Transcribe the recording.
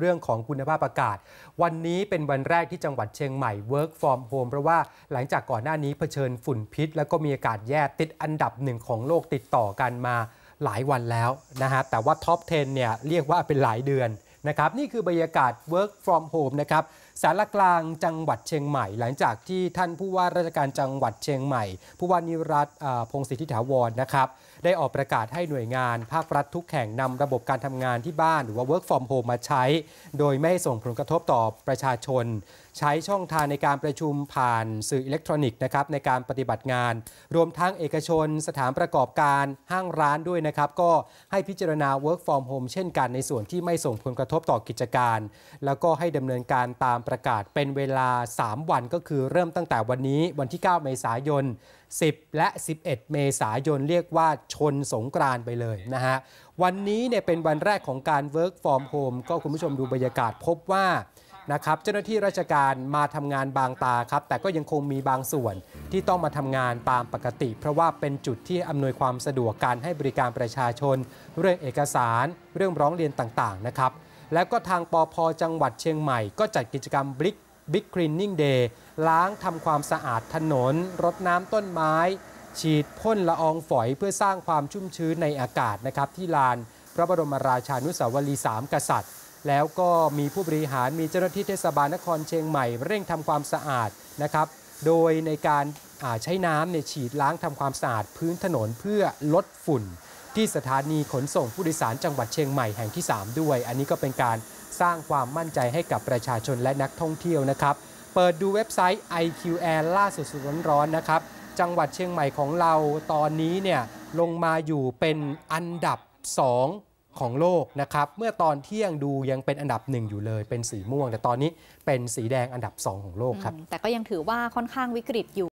เรื่องของคุณภาพอากาศ วันนี้เป็นวันแรกที่จังหวัดเชียงใหม่ work from home เพราะว่าหลังจากก่อนหน้านี้เผชิญฝุ่นพิษ แล้วก็มีอากาศแย่ติดอันดับหนึ่งของโลกติดต่อกันมาหลายวันแล้วนะฮะ แต่ว่าท็อป10เนี่ยเรียกว่าเป็นหลายเดือนนะครับนี่คือบรรยากาศ work from home นะครับสารกลางจังหวัดเชียงใหม่ หลังจากที่ท่านผู้ว่าราชการจังหวัดเชียงใหม่ ผู้ว่านิรัตพงศิทธิถาวรนะครับได้ออกประกาศให้หน่วยงาน ภาครัฐทุกแห่งนำระบบการทำงานที่บ้านหรือว่า work from home มาใช้ โดยไม่ส่งผลกระทบต่อประชาชน ใช้ช่องทางในการประชุมผ่านสื่ออิเล็กทรอนิกส์นะครับในการปฏิบัติงาน รวมทั้งเอกชนสถานประกอบการห้างร้านด้วยนะครับก็ให้พิจารณา work from home เช่นกัน ในส่วนที่ไม่ส่งผลกระทบบต่อกิจการแล้วก็ให้ดำเนินการตามประกาศ เป็นเวลา 3 วันก็คือเริ่มตั้งแต่วันนี้วันที่ 9 เมษายน 10 และ 11 เมษายน เรียกว่าชนสงกรานไปเลยนะฮะ วันนี้เนี่ยเป็นวันแรกของการ work f r ร์มโฮมก็คุณผู้ชมดูบรรยากาศพบว่านะครับ เจ้าหน้าที่ราชการมาทำงานบางตาครับ แต่ก็ยังคงมีบางส่วนที่ต้องมาทำงานตามปกติ เพราะว่าเป็นจุดที่อำนวยความสะดวกการให้บริการประชาชนเรื่องเอกสาร เรื่องร้องเรียนต่าง ๆนะครับแล้วก็ทางปอพอจังหวัดเชียงใหม่ก็จัดกิจกรรมบิ๊กบิ๊กคลีนนิ่งเดย์ล้างทำความสะอาดถนนรดน้ำต้นไม้ ฉีดพ่นละอองฝอยเพื่อสร้างความชุ่มชื้นในอากาศนะครับที่ลานพระบรมราชานุสาวรีย์สามกษัตริย์ แล้วก็มีผู้บริหารมีเจ้าหน้าที่เทศบาลนครเชียงใหม่เร่งทำความสะอาดนะครับโดยในการใช้น้ำเนี่ยฉีดล้างทำความสะอาด พื้นถนนเพื่อลดฝุ่นที่สถานีขนส่งผู้โดยสาร จังหวัดเชียงใหม่แห่งที่ 3 ด้วย อันนี้ก็เป็นการสร้างความมั่นใจให้กับประชาชนและนักท่องเที่ยวนะครับเปิดดูเว็บไซต์ IQR a i ล่าสุดสุดร้อนๆนะครับจังหวัดเชียงใหม่ของเราตอนนี้เนี่ยลงมาอยู่เป็นอันดับ2ของโลกนะครับเมื่อตอนเที่ยงดูยังเป็นอันดับหนึ่งอยู่เลยเป็นสีม่วง แต่ตอนนี้เป็นสีแดงอันดับ2ของโลกครับแต่ก็ยังถือว่าค่อนข้างวิกฤตอยู่